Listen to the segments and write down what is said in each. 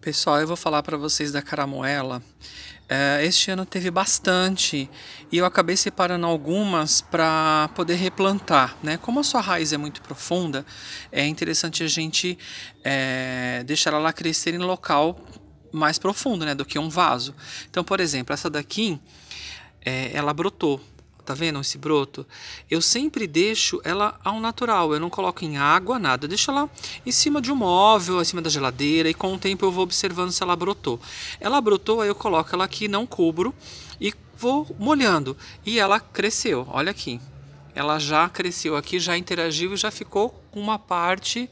Pessoal, eu vou falar para vocês da caramuela. É, este ano teve bastante e eu acabei separando algumas para poder replantar. Né? Como a sua raiz é muito profunda, é interessante a gente é, deixar ela crescer em local mais profundo né, do que um vaso. Então, por exemplo, essa daqui é, ela brotou. Tá vendo esse broto? Eu sempre deixo ela ao natural, eu não coloco em água, nada. Deixo ela em cima de um móvel, em cima da geladeira e com o tempo eu vou observando se ela brotou. Ela brotou, aí eu coloco ela aqui, não cubro e vou molhando. E ela cresceu, olha aqui. Ela já cresceu aqui, já interagiu e já ficou com uma parte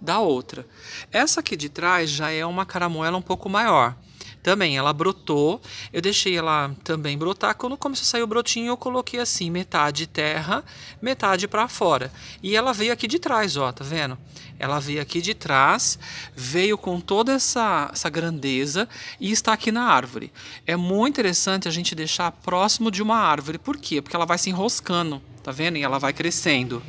da outra. Essa aqui de trás já é uma caramuela um pouco maior também, ela brotou. Eu deixei ela também brotar. Quando começou a sair o brotinho, eu coloquei assim, metade terra, metade para fora. E ela veio aqui de trás, ó, tá vendo? Ela veio aqui de trás, veio com toda essa, essa grandeza e está aqui na árvore. É muito interessante a gente deixar próximo de uma árvore. Por quê? Porque ela vai se enroscando, tá vendo? E ela vai crescendo.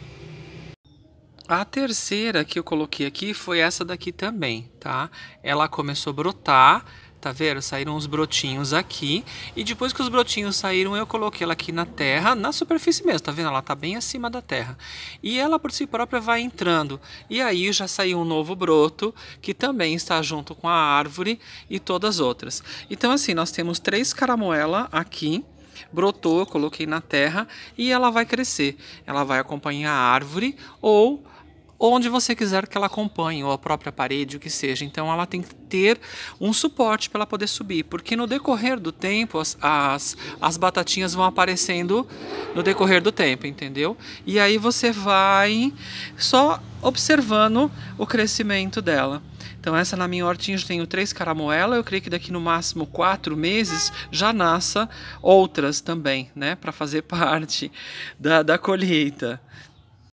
A terceira que eu coloquei aqui foi essa daqui também, tá? Ela começou a brotar, Tá vendo? Saíram os brotinhos aqui. E depois que os brotinhos saíram, eu coloquei ela aqui na terra, na superfície mesmo. Tá vendo? Ela tá bem acima da terra. E ela por si própria vai entrando. E aí já saiu um novo broto, que também está junto com a árvore e todas as outras. Então assim, nós temos três caramuela aqui brotou, coloquei na terra e ela vai crescer. Ela vai acompanhar a árvore ou ou onde você quiser que ela acompanhe, ou a própria parede, o que seja. Então ela tem que ter um suporte para ela poder subir, porque no decorrer do tempo as, as, as batatinhas vão aparecendo no decorrer do tempo, entendeu? E aí você vai só observando o crescimento dela. Então essa na minha hortinha eu tenho três caramuelas. eu creio que daqui no máximo quatro meses já nasça outras também, né, para fazer parte da, da colheita.